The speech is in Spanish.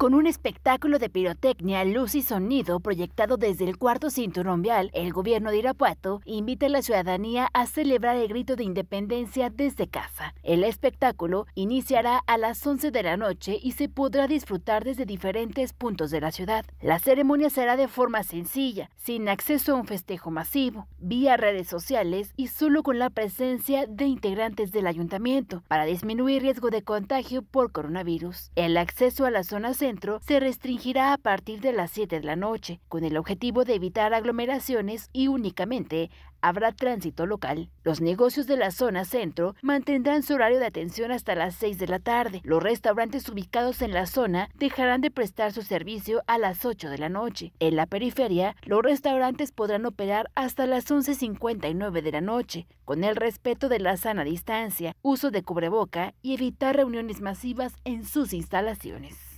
Con un espectáculo de pirotecnia, luz y sonido proyectado desde el cuarto cinturón vial, el gobierno de Irapuato invita a la ciudadanía a celebrar el grito de independencia desde casa. El espectáculo iniciará a las 11 de la noche y se podrá disfrutar desde diferentes puntos de la ciudad. La ceremonia será de forma sencilla, sin acceso a un festejo masivo, vía redes sociales y solo con la presencia de integrantes del ayuntamiento para disminuir riesgo de contagio por coronavirus. El acceso a la zona C se restringirá a partir de las 7 de la noche, con el objetivo de evitar aglomeraciones y únicamente habrá tránsito local. Los negocios de la zona centro mantendrán su horario de atención hasta las 6 de la tarde. Los restaurantes ubicados en la zona dejarán de prestar su servicio a las 8 de la noche. En la periferia, los restaurantes podrán operar hasta las 11.59 de la noche, con el respeto de la sana distancia, uso de cubreboca y evitar reuniones masivas en sus instalaciones.